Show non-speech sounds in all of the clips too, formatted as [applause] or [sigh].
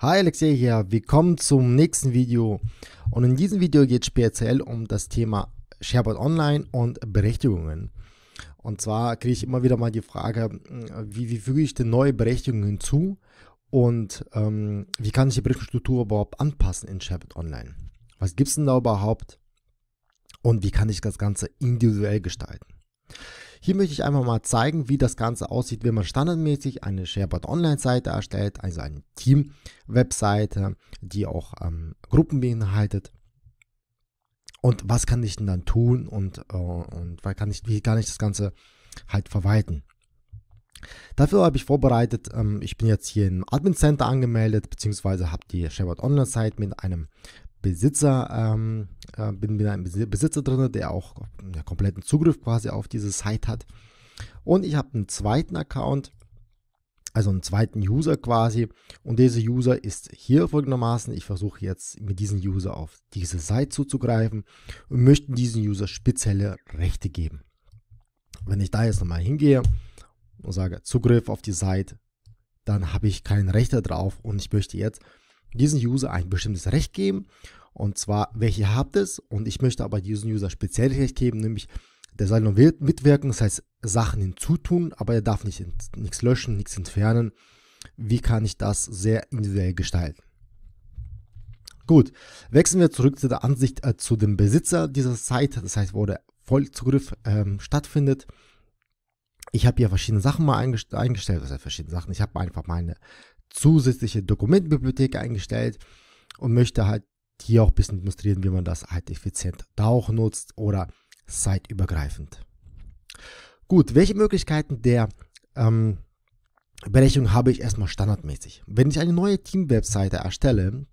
Hi Alexei hier, willkommen zum nächsten Video und in diesem Video geht es speziell um das Thema SharePoint Online und Berechtigungen. Und zwar kriege ich immer wieder mal die Frage, hm, wie, wie füge ich denn neue Berechtigungen hinzu und ähm, wie kann ich die Berechtigungsstruktur überhaupt anpassen in SharePoint Online? Was gibt es denn da überhaupt und wie kann ich das Ganze individuell gestalten? Hier möchte ich einfach mal zeigen, wie das Ganze aussieht, wenn man standardmäßig eine SharePoint Online-Seite erstellt, also eine Team-Webseite, die auch ähm, Gruppen beinhaltet. Und was kann ich denn dann tun und, äh, und weil kann ich, wie kann ich das Ganze halt verwalten? Dafür habe ich vorbereitet, ähm, ich bin jetzt hier im Admin Center angemeldet, beziehungsweise habe die SharePoint online seite mit einem Besitzer, ähm, äh, bin mit einem Besitzer drin, der auch einen kompletten Zugriff quasi auf diese Site hat. Und ich habe einen zweiten Account, also einen zweiten User quasi. Und dieser User ist hier folgendermaßen. Ich versuche jetzt mit diesem User auf diese Site zuzugreifen und möchte diesem User spezielle Rechte geben. Wenn ich da jetzt nochmal hingehe und sage Zugriff auf die Site, dann habe ich kein Recht darauf und ich möchte jetzt diesen User ein bestimmtes Recht geben. Und zwar, welche habt es? Und ich möchte aber diesen User speziell Recht geben, nämlich der soll nur mitwirken, das heißt Sachen hinzutun, aber er darf nicht, nichts löschen, nichts entfernen. Wie kann ich das sehr individuell gestalten? Gut, wechseln wir zurück zu der Ansicht äh, zu dem Besitzer dieser Seite, das heißt, wo der Vollzugriff ähm, stattfindet. Ich habe hier verschiedene Sachen mal eingestellt, das heißt verschiedene Sachen. Ich habe einfach meine zusätzliche Dokumentenbibliothek eingestellt und möchte halt hier auch ein bisschen demonstrieren, wie man das halt effizient da auch nutzt oder zeitübergreifend. Gut, welche Möglichkeiten der ähm, Berechnung habe ich erstmal standardmäßig? Wenn ich eine neue Team-Webseite erstelle,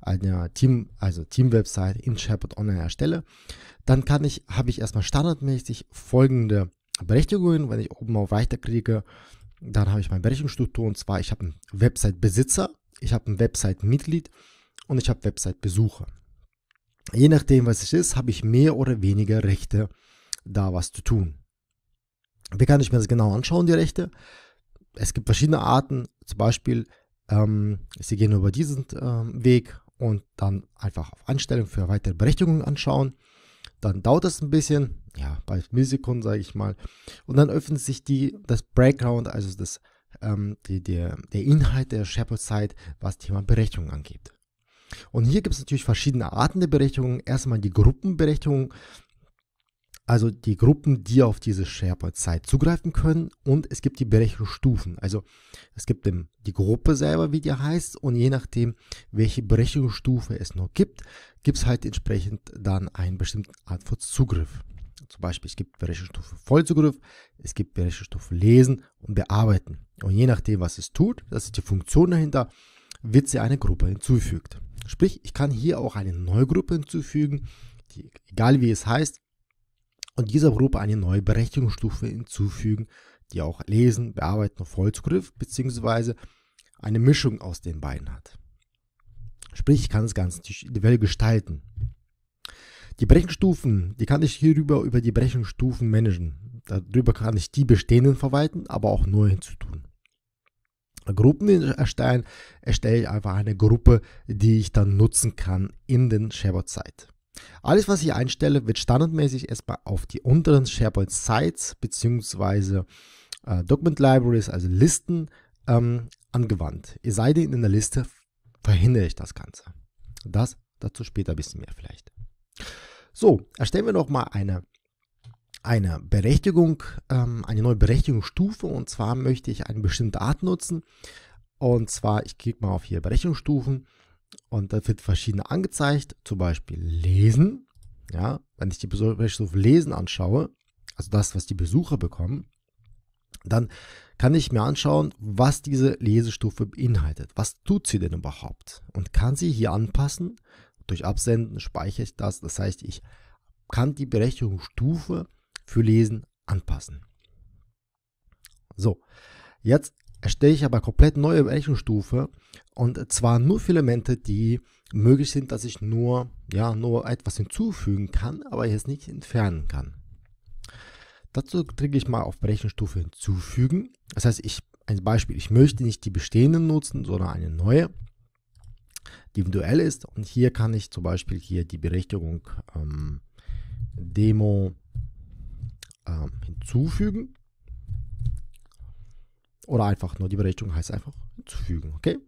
eine Team, also team webseite in Shepard Online erstelle, dann kann ich, habe ich erstmal standardmäßig folgende Berechtigungen, wenn ich oben auf Weiter klicke, dann habe ich meine Berechnungsstruktur und zwar, ich habe einen Website-Besitzer, ich habe einen Website-Mitglied und ich habe Website-Besucher. Je nachdem, was es ist, habe ich mehr oder weniger Rechte, da was zu tun. Wie kann ich mir das genau anschauen, die Rechte? Es gibt verschiedene Arten, zum Beispiel, ähm, Sie gehen über diesen ähm, Weg und dann einfach auf Einstellung für weitere Berechtigungen anschauen. Dann dauert es ein bisschen, ja, bei Millisekunden sage ich mal. Und dann öffnet sich die, das Background, also das, ähm, die, der, der Inhalt der SharePoint-Site, was Thema Berechnung angeht. Und hier gibt es natürlich verschiedene Arten der Berechnung. Erstmal die Gruppenberechnung, also die Gruppen, die auf diese SharePoint-Zeit zugreifen können. Und es gibt die Berechnungsstufen. Also es gibt die Gruppe selber, wie die heißt. Und je nachdem, welche Berechnungsstufe es noch gibt, gibt es halt entsprechend dann einen bestimmten Art von Zugriff. Zum Beispiel, es gibt Berechnungsstufe Vollzugriff, es gibt Berechnungsstufe Lesen und Bearbeiten. Und je nachdem, was es tut, das ist die Funktion dahinter, wird sie eine Gruppe hinzufügt. Sprich, ich kann hier auch eine neue Gruppe hinzufügen, die, egal wie es heißt, und dieser Probe eine neue Berechnungsstufe hinzufügen, die auch Lesen, Bearbeiten und Vollzugriff bzw. eine Mischung aus den beiden hat. Sprich, ich kann das Ganze individuell gestalten. Die Berechnungsstufen, die kann ich hierüber über die Berechnungsstufen managen. Darüber kann ich die bestehenden verwalten, aber auch neu hinzutun. Gruppen erstellen, erstelle ich einfach eine Gruppe, die ich dann nutzen kann in den SharePoint-Zeit. Alles, was ich einstelle, wird standardmäßig erstmal auf die unteren SharePoint Sites bzw. Äh, Document Libraries, also Listen, ähm, angewandt. Ihr seid in der Liste, verhindere ich das Ganze. Das dazu später ein bisschen mehr vielleicht. So, erstellen wir nochmal eine, eine Berechtigung, ähm, eine neue Berechtigungsstufe und zwar möchte ich eine bestimmte Art nutzen. Und zwar, ich klicke mal auf hier Berechnungsstufen und da wird verschiedene angezeigt, zum Beispiel Lesen. Ja, wenn ich die Besucherbeschrift Lesen anschaue, also das, was die Besucher bekommen, dann kann ich mir anschauen, was diese Lesestufe beinhaltet. Was tut sie denn überhaupt? Und kann sie hier anpassen. Durch Absenden speichere ich das. Das heißt, ich kann die Berechtigungsstufe für Lesen anpassen. So, jetzt erstelle ich aber komplett neue Berechnungsstufe und zwar nur für Elemente, die möglich sind, dass ich nur, ja, nur etwas hinzufügen kann, aber jetzt nicht entfernen kann. Dazu klicke ich mal auf Berechnungsstufe hinzufügen. Das heißt, ich, ein Beispiel, ich möchte nicht die bestehenden nutzen, sondern eine neue, die individuell ist. Und hier kann ich zum Beispiel hier die Berechtigung ähm, Demo ähm, hinzufügen. Oder einfach nur die Berechnung heißt einfach hinzufügen, okay?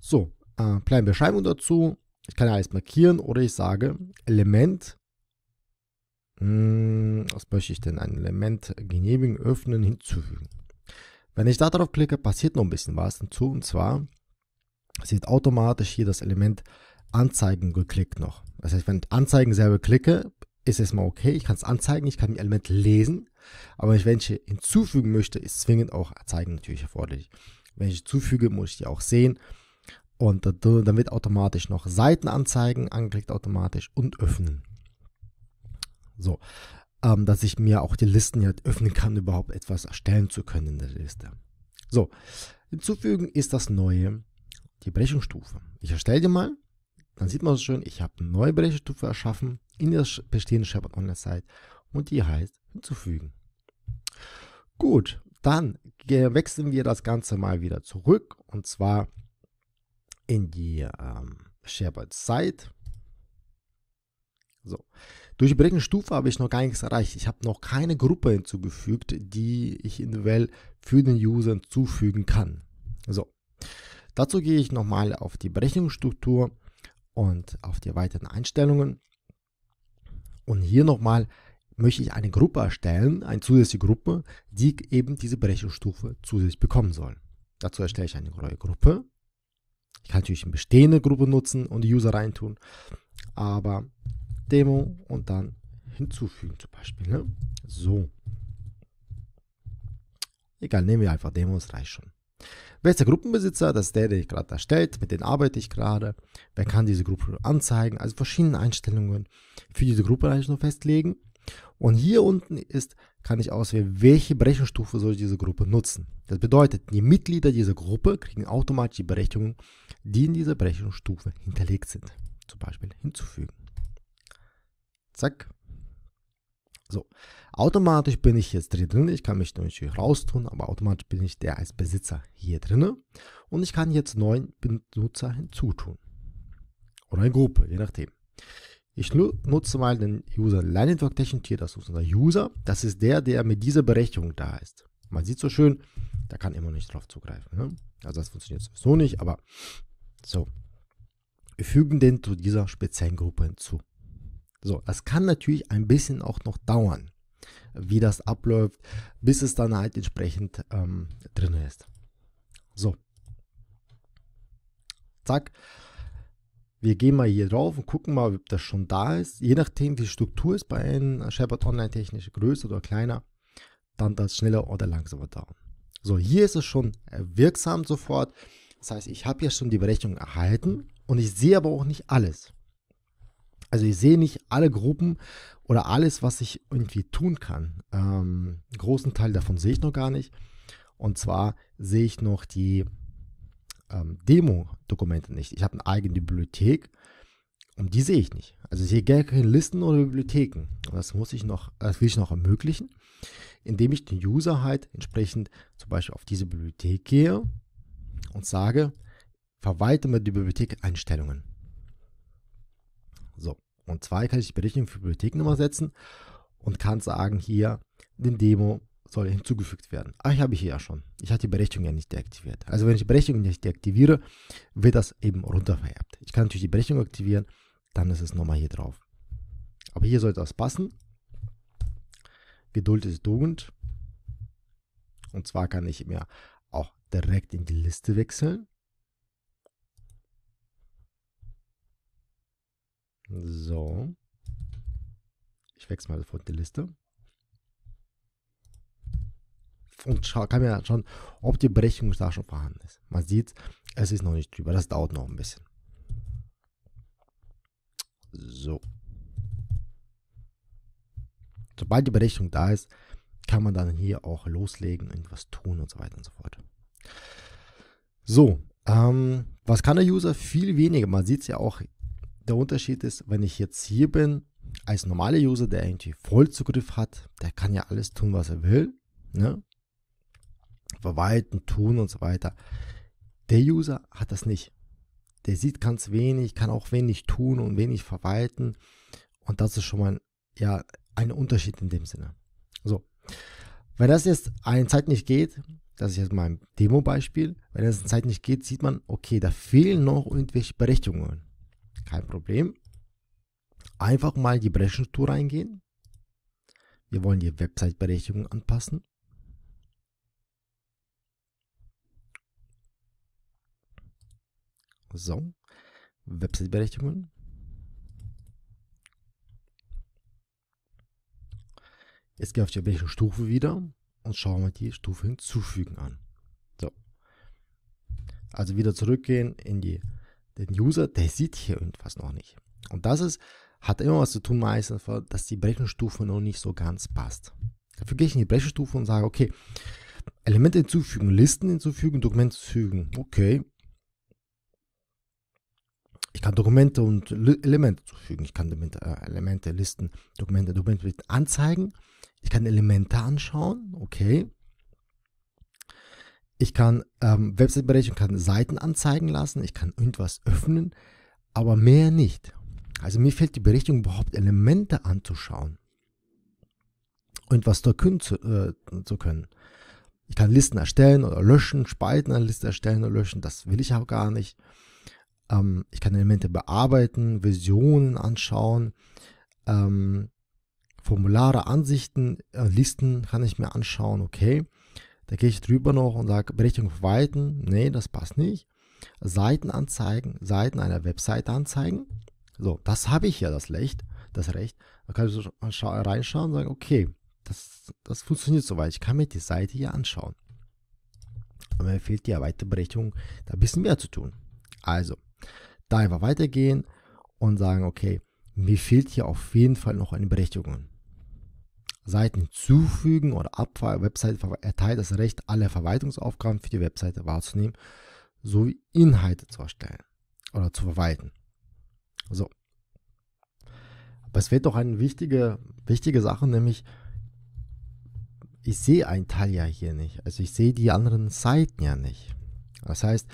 So, äh, kleine Beschreibung dazu. Ich kann ja alles markieren oder ich sage Element. Hm, was möchte ich denn? Ein Element genehmigen, öffnen, hinzufügen. Wenn ich da drauf klicke, passiert noch ein bisschen was hinzu. Und zwar sieht automatisch hier das Element Anzeigen geklickt noch. Das heißt, wenn ich Anzeigen selber klicke, ist es mal okay. Ich kann es anzeigen, ich kann ein Element lesen. Aber wenn ich welche hinzufügen möchte, ist zwingend auch zeigen natürlich erforderlich. Wenn ich zufüge, muss ich die auch sehen. Und dann wird automatisch noch Seiten anzeigen, angeklickt automatisch und öffnen. So, ähm, dass ich mir auch die Listen ja öffnen kann, überhaupt etwas erstellen zu können in der Liste. So, hinzufügen ist das Neue, die Brechungsstufe. Ich erstelle die mal, dann sieht man so schön, ich habe eine neue Brechungsstufe erschaffen in der bestehenden SharePoint Online Site und die heißt hinzufügen. Gut, dann wechseln wir das Ganze mal wieder zurück und zwar in die ähm, Sherwood Site. So. Durch die Stufe habe ich noch gar nichts erreicht. Ich habe noch keine Gruppe hinzugefügt, die ich in der Well für den User hinzufügen kann. So. Dazu gehe ich nochmal auf die Berechnungsstruktur und auf die weiteren Einstellungen. Und hier nochmal möchte ich eine Gruppe erstellen, eine zusätzliche Gruppe, die eben diese Berechnungsstufe zusätzlich bekommen soll. Dazu erstelle ich eine neue Gruppe. Ich kann natürlich eine bestehende Gruppe nutzen und die User reintun, aber Demo und dann hinzufügen zum Beispiel. Ne? So. Egal, nehmen wir einfach Demos, reicht schon. Wer ist der Gruppenbesitzer? Das ist der, der ich gerade erstellt, mit dem arbeite ich gerade. Wer kann diese Gruppe anzeigen? Also verschiedene Einstellungen für diese Gruppe eigentlich nur festlegen. Und hier unten ist, kann ich auswählen, welche Berechnungsstufe soll ich diese Gruppe nutzen. Das bedeutet, die Mitglieder dieser Gruppe kriegen automatisch die Berechnungen, die in dieser Berechnungsstufe hinterlegt sind. Zum Beispiel hinzufügen. Zack. So, automatisch bin ich jetzt drin. Ich kann mich natürlich raustun, aber automatisch bin ich der als Besitzer hier drin. Und ich kann jetzt neuen Benutzer hinzutun. Oder eine Gruppe, je nachdem. Ich nutze mal den User Line Network Technikier, das ist unser User. Das ist der, der mit dieser Berechtigung da ist. Man sieht so schön, da kann immer nicht drauf zugreifen. Ne? Also das funktioniert sowieso nicht, aber so. Wir fügen den zu dieser speziellen Gruppe hinzu. So, das kann natürlich ein bisschen auch noch dauern, wie das abläuft, bis es dann halt entsprechend ähm, drin ist. So. Zack wir gehen mal hier drauf und gucken mal, ob das schon da ist. Je nachdem, wie Struktur ist bei einem Shepard Online technisch, größer oder kleiner, dann das schneller oder langsamer dauern. So, hier ist es schon wirksam sofort. Das heißt, ich habe ja schon die Berechnung erhalten und ich sehe aber auch nicht alles. Also ich sehe nicht alle Gruppen oder alles, was ich irgendwie tun kann. Ähm, großen Teil davon sehe ich noch gar nicht. Und zwar sehe ich noch die ähm, Demo-Dokumente nicht. Ich habe eine eigene Bibliothek und die sehe ich nicht. Also ich sehe gar keine Listen oder Bibliotheken. Und das muss ich noch, das will ich noch ermöglichen, indem ich den User halt entsprechend zum Beispiel auf diese Bibliothek gehe und sage, verwalte mir die Bibliothek-Einstellungen. So, und zwei kann ich die Berechnung für Bibliotheknummer setzen und kann sagen, hier den Demo soll hinzugefügt werden. Ah, ich habe ich ja schon. Ich hatte die Berechtigung ja nicht deaktiviert. Also wenn ich die Berechtigung nicht deaktiviere, wird das eben runtervererbt. Ich kann natürlich die Berechtigung aktivieren, dann ist es nochmal hier drauf. Aber hier sollte das passen. Geduld ist Tugend. Und zwar kann ich mir auch direkt in die Liste wechseln. So. Ich wechsle mal sofort die Liste und kann man schauen, ob die Berechtigung da schon vorhanden ist. Man sieht, es ist noch nicht drüber, das dauert noch ein bisschen. So. Sobald die Berechnung da ist, kann man dann hier auch loslegen, irgendwas tun und so weiter und so fort. So, ähm, was kann der User? Viel weniger. Man sieht es ja auch, der Unterschied ist, wenn ich jetzt hier bin, als normaler User, der irgendwie Vollzugriff hat, der kann ja alles tun, was er will. Ne? verwalten, tun und so weiter. Der User hat das nicht. Der sieht ganz wenig, kann auch wenig tun und wenig verwalten. Und das ist schon mal ein, ja, ein Unterschied in dem Sinne. So. Wenn das jetzt eine Zeit nicht geht, das ist jetzt mein Demo-Beispiel, wenn das eine Zeit nicht geht, sieht man, okay, da fehlen noch irgendwelche Berechtigungen. Kein Problem. Einfach mal die Berechnungstour reingehen. Wir wollen die Website-Berechtigung anpassen. So, Website-Berechtigungen. Jetzt gehen wir auf die welche Stufe wieder und schauen wir die Stufe hinzufügen an. So. Also wieder zurückgehen in die, den User, der sieht hier irgendwas noch nicht. Und das ist, hat immer was zu tun meistens, dass die Berechnungsstufe noch nicht so ganz passt. Dafür gehe ich in die Berechnungsstufe und sage, okay, Elemente hinzufügen, Listen hinzufügen, Dokumente hinzufügen. Okay, ich kann Dokumente und Elemente zufügen. Ich kann Elemente, äh, Elemente, Listen, Dokumente, Dokumente anzeigen. Ich kann Elemente anschauen. Okay. Ich kann ähm, Website-Berechnung, kann Seiten anzeigen lassen. Ich kann irgendwas öffnen, aber mehr nicht. Also mir fehlt die Berechnung überhaupt Elemente anzuschauen und was da können zu, äh, zu, können. Ich kann Listen erstellen oder löschen, spalten, an Liste erstellen oder löschen. Das will ich auch gar nicht. Ähm, ich kann Elemente bearbeiten, Visionen anschauen, ähm, Formulare, Ansichten, äh, Listen kann ich mir anschauen, okay. Da gehe ich drüber noch und sage Berechtigung verwalten, nee, das passt nicht. Seiten anzeigen, Seiten einer Webseite anzeigen. So, das habe ich ja das Recht. Das Recht. Da kann ich so reinschauen und sagen, okay, das, das funktioniert soweit. Ich kann mir die Seite hier anschauen. Aber mir fehlt die erweiterte Berechtigung, da ein bisschen mehr zu tun. Also, da einfach weitergehen und sagen, okay, mir fehlt hier auf jeden Fall noch eine Berechtigung. Seiten hinzufügen oder abfall. Webseite erteilt das Recht, alle Verwaltungsaufgaben für die Webseite wahrzunehmen, sowie Inhalte zu erstellen oder zu verwalten. So. Aber es wird doch eine wichtige, wichtige Sache, nämlich ich sehe einen Teil ja hier nicht. Also ich sehe die anderen Seiten ja nicht. Das heißt,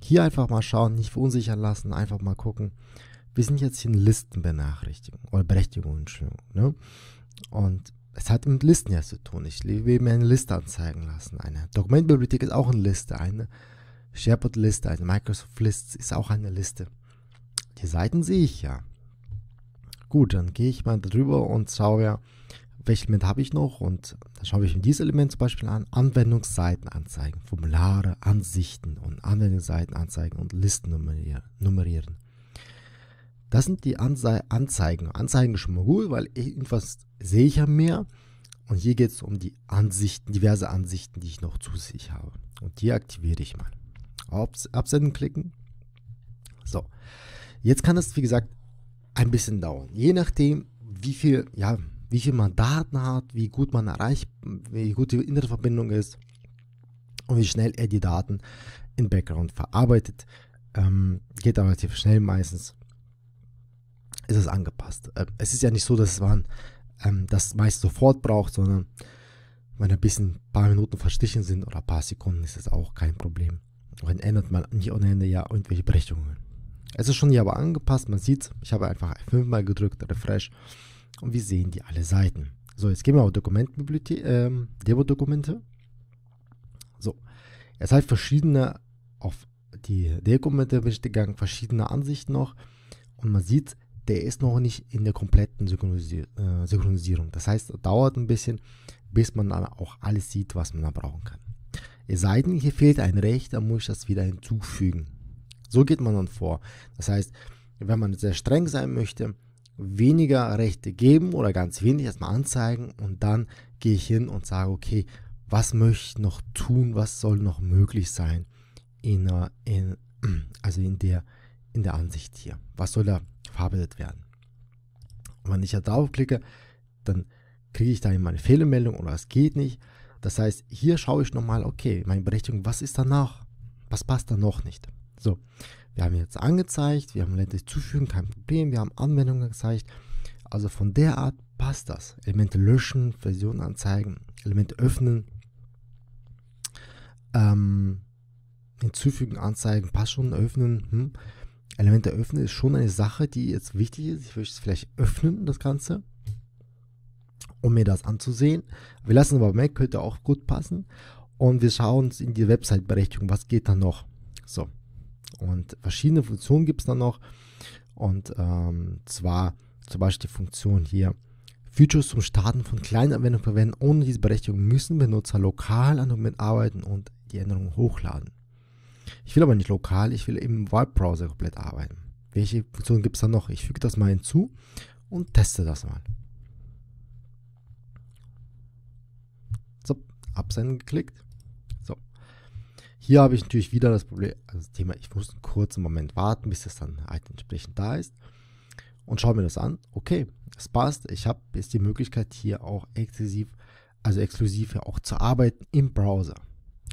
hier einfach mal schauen, nicht verunsichern lassen, einfach mal gucken. Wir sind jetzt hier in Listenbenachrichtigung oder Berechtigung, Entschuldigung. Ne? Und es hat mit Listen ja zu tun. Ich will mir eine Liste anzeigen lassen. Eine Dokumentbibliothek ist auch eine Liste. Eine SharePoint-Liste, eine Microsoft liste ist auch eine Liste. Die Seiten sehe ich ja. Gut, dann gehe ich mal darüber und schaue ja, welche Elemente habe ich noch und dann schaue ich mir dieses Element zum Beispiel an, Anwendungsseiten anzeigen, Formulare, Ansichten und Anwendungsseiten anzeigen und Listen nummerieren. Das sind die Anze Anzeigen. Anzeigen ist schon mal gut, weil irgendwas sehe ich ja mehr. Und hier geht es um die Ansichten, diverse Ansichten, die ich noch zu sich habe. Und die aktiviere ich mal. Auf Absenden klicken. So. Jetzt kann es, wie gesagt, ein bisschen dauern. Je nachdem, wie viel, ja, wie viel man Daten hat, wie gut man erreicht, wie gut die Internetverbindung ist und wie schnell er die Daten im Background verarbeitet. Ähm, geht aber relativ schnell meistens. Ist es angepasst. Ähm, es ist ja nicht so, dass man ähm, das meist sofort braucht, sondern wenn ein bisschen ein paar Minuten verstrichen sind oder ein paar Sekunden, ist es auch kein Problem. Dann ändert man nicht ohne Ende ja irgendwelche Berechtigungen. Es ist schon hier aber angepasst, man sieht ich habe einfach fünfmal gedrückt, Refresh und wir sehen die alle Seiten. So, jetzt gehen wir auf Dokumentbibliothek, äh, Demo-Dokumente. So, jetzt halt verschiedene, auf die Dokumente bin ich gegangen, verschiedene Ansichten noch und man sieht, der ist noch nicht in der kompletten Synchronisi äh, Synchronisierung. Das heißt, dauert ein bisschen, bis man dann auch alles sieht, was man da brauchen kann. Ihr seid, denn, hier fehlt ein Recht, dann muss ich das wieder hinzufügen. So geht man dann vor. Das heißt, wenn man sehr streng sein möchte, weniger Rechte geben oder ganz wenig erstmal anzeigen und dann gehe ich hin und sage, okay, was möchte ich noch tun, was soll noch möglich sein in, in, [clears throat] also in der, in der Ansicht hier. Was soll da verarbeitet werden? Und wenn ich ja da klicke, dann kriege ich da immer eine Fehlermeldung oder es geht nicht. Das heißt, hier schaue ich nochmal, okay, meine Berechtigung, was ist danach? Was passt da noch nicht? So, wir haben jetzt angezeigt, wir haben letztlich zufügen, kein Problem, wir haben Anwendungen gezeigt. Also von der Art passt das. Elemente löschen, Version anzeigen, Elemente öffnen, ähm, hinzufügen, anzeigen, passt schon, öffnen. Hm. Elemente öffnen ist schon eine Sache, die jetzt wichtig ist. Ich würde es vielleicht öffnen, das Ganze, um mir das anzusehen. Wir lassen aber Mac, könnte auch gut passen. Und wir schauen uns in die Website-Berechtigung, was geht da noch. So, und verschiedene Funktionen gibt es dann noch. Und ähm, zwar zum Beispiel die Funktion hier. Features zum Starten von kleinen Anwendungen verwenden. Ohne diese Berechtigung müssen Benutzer lokal an Dokument arbeiten und die Änderungen hochladen. Ich will aber nicht lokal, ich will im Webbrowser komplett arbeiten. Welche Funktionen gibt es da noch? Ich füge das mal hinzu und teste das mal. So, Absenden geklickt. Hier habe ich natürlich wieder das Problem, also das Thema, ich muss einen kurzen Moment warten, bis das dann halt entsprechend da ist und schaue mir das an. Okay, es passt. Ich habe jetzt die Möglichkeit, hier auch exklusiv, also exklusiv auch zu arbeiten im Browser.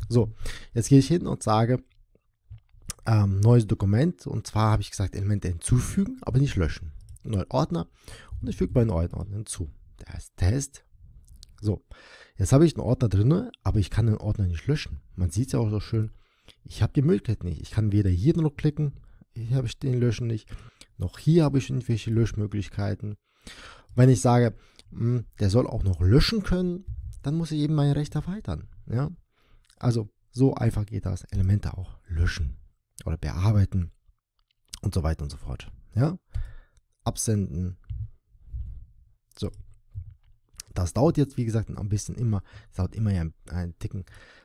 So, jetzt gehe ich hin und sage ähm, neues Dokument und zwar habe ich gesagt Elemente hinzufügen, aber nicht löschen. Neuen Ordner und ich füge meinen neuen Ordner hinzu. Der heißt Test so, jetzt habe ich einen Ordner drin, aber ich kann den Ordner nicht löschen. Man sieht es ja auch so schön. Ich habe die Möglichkeit nicht. Ich kann weder hier noch klicken, hier habe ich den Löschen nicht, noch hier habe ich irgendwelche Löschmöglichkeiten. Wenn ich sage, mh, hm, der soll auch noch löschen können, dann muss ich eben mein Recht erweitern. Ja? Also so einfach geht das. Elemente auch löschen oder bearbeiten und so weiter und so fort. Ja? Absenden, das dauert jetzt, wie gesagt, ein bisschen immer. Es dauert immer ja einen, Ticken.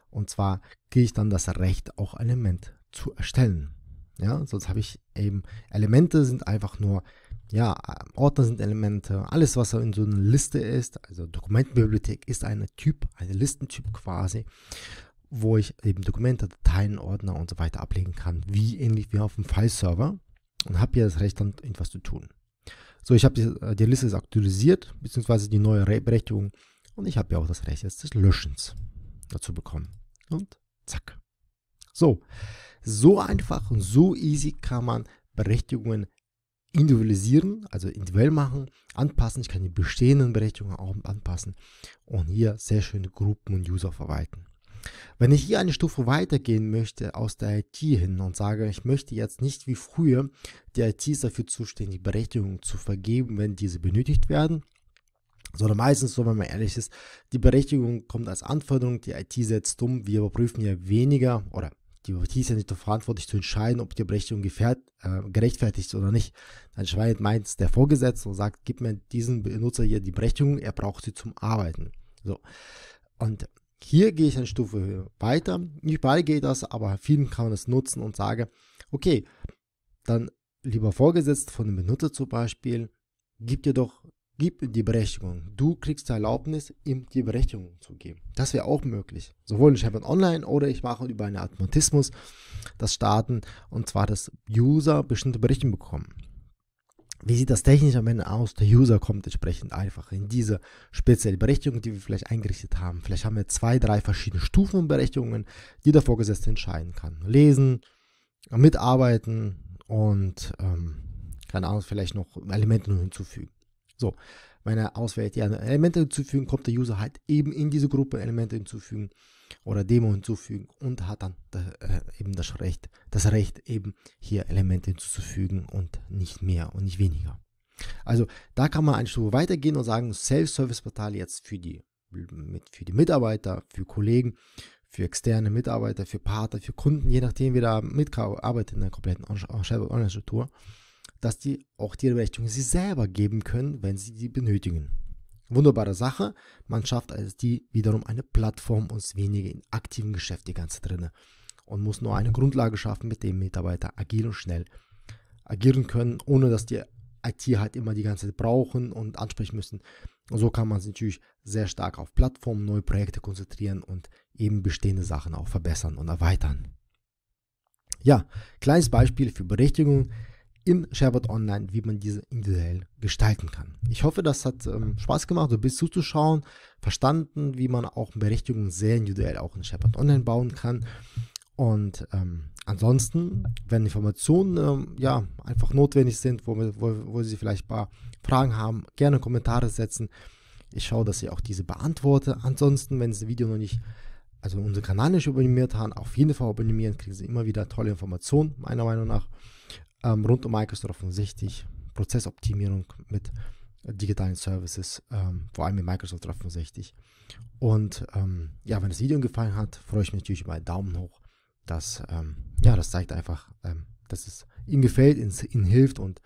Und zwar gehe ich dann das Recht, auch Element zu erstellen. Ja, sonst habe ich eben Elemente sind einfach nur, ja, Ordner sind Elemente, alles, was in so einer Liste ist, also Dokumentenbibliothek ist ein Typ, ein Listentyp quasi, wo ich eben Dokumente, Dateien, Ordner und so weiter ablegen kann, wie ähnlich wie auf dem File-Server und habe hier das Recht, dann etwas zu tun. So, ich habe die, äh, die, Liste ist aktualisiert, beziehungsweise die neue Berechtigung. Und ich habe ja auch das Recht jetzt des Löschens dazu bekommen. Und zack. So, so einfach und so easy kann man Berechtigungen individualisieren, also individuell machen, anpassen. Ich kann die bestehenden Berechtigungen auch anpassen und hier sehr schöne Gruppen und User verwalten. Wenn ich hier eine Stufe weitergehen möchte aus der IT hin und sage, ich möchte jetzt nicht wie früher, die IT ist dafür zuständig, Berechtigungen zu vergeben, wenn diese benötigt werden, sondern meistens, so wenn man ehrlich ist, die Berechtigung kommt als Anforderung, die IT setzt um, wir überprüfen ja weniger oder die IT ist ja nicht verantwortlich zu entscheiden, ob die Berechtigung gefährt, äh, gerechtfertigt ist oder nicht. Dann schweigt meins der Vorgesetzte und sagt, gib mir diesen Benutzer hier die Berechtigung, er braucht sie zum Arbeiten. So. Und hier gehe ich eine Stufe weiter. Nicht bei geht das, aber vielen kann man das nutzen und sage, okay, dann lieber vorgesetzt von dem Benutzer zum Beispiel, gib dir doch gib die Berechtigung. Du kriegst die Erlaubnis, ihm die Berechtigung zu geben. Das wäre auch möglich. Sowohl in Shepard Online oder ich mache über einen Automatismus das Starten und zwar, dass User bestimmte Berechtigungen bekommen. Wie sieht das technisch am Ende aus? Der User kommt entsprechend einfach in diese spezielle Berechtigung, die wir vielleicht eingerichtet haben. Vielleicht haben wir zwei, drei verschiedene Stufen und Berechtigungen, die der Vorgesetzte entscheiden kann. Lesen, mitarbeiten und, ähm, keine Ahnung, vielleicht noch Elemente hinzufügen. So, wenn er auswählt, ja, Elemente hinzufügen, kommt der User halt eben in diese Gruppe Elemente hinzufügen oder Demo hinzufügen und hat dann äh, eben das Recht, das Recht eben hier Elemente hinzuzufügen und nicht mehr und nicht weniger. Also da kann man eine Stufe weitergehen und sagen, Self-Service-Portal jetzt für die, für die Mitarbeiter, für Kollegen, für externe Mitarbeiter, für Partner, für Kunden, je nachdem, wie da mitarbeitet in der kompletten Online-Struktur dass die auch die Rechnung sie selber geben können, wenn sie die benötigen. Wunderbare Sache, man schafft also die wiederum eine Plattform und wenige in aktiven Geschäft die ganze drinne und muss nur eine Grundlage schaffen, mit dem Mitarbeiter agil und schnell agieren können, ohne dass die IT halt immer die ganze Zeit brauchen und ansprechen müssen. Und so kann man sich natürlich sehr stark auf Plattformen, neue Projekte konzentrieren und eben bestehende Sachen auch verbessern und erweitern. Ja, kleines Beispiel für Berechtigungen im Sherbert Online, wie man diese individuell gestalten kann. Ich hoffe, das hat ähm, Spaß gemacht, du bist zuzuschauen, verstanden, wie man auch Berechtigungen sehr individuell auch in Sherbert Online bauen kann. Und ähm, ansonsten, wenn Informationen ähm, ja, einfach notwendig sind, wo, wo, wo Sie vielleicht ein paar Fragen haben, gerne Kommentare setzen. Ich schaue, dass ich auch diese beantworte. Ansonsten, wenn Sie das Video noch nicht, also unseren Kanal nicht abonniert haben, auf jeden Fall abonnieren, kriegen Sie immer wieder tolle Informationen, meiner Meinung nach ähm, rund um Microsoft 365, Prozessoptimierung mit digitalen Services, ähm, vor allem in Microsoft 365. Und ähm, ja, wenn das Video gefallen hat, freue ich mich natürlich über einen Daumen hoch. Das, ähm, ja, das zeigt einfach, ähm, dass es ihm gefällt, ins, ihm hilft und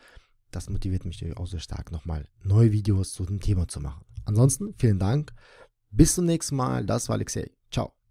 das motiviert mich natürlich auch sehr stark, nochmal neue Videos zu dem Thema zu machen. Ansonsten vielen Dank. Bis zum nächsten Mal. Das war Alexei. Ciao.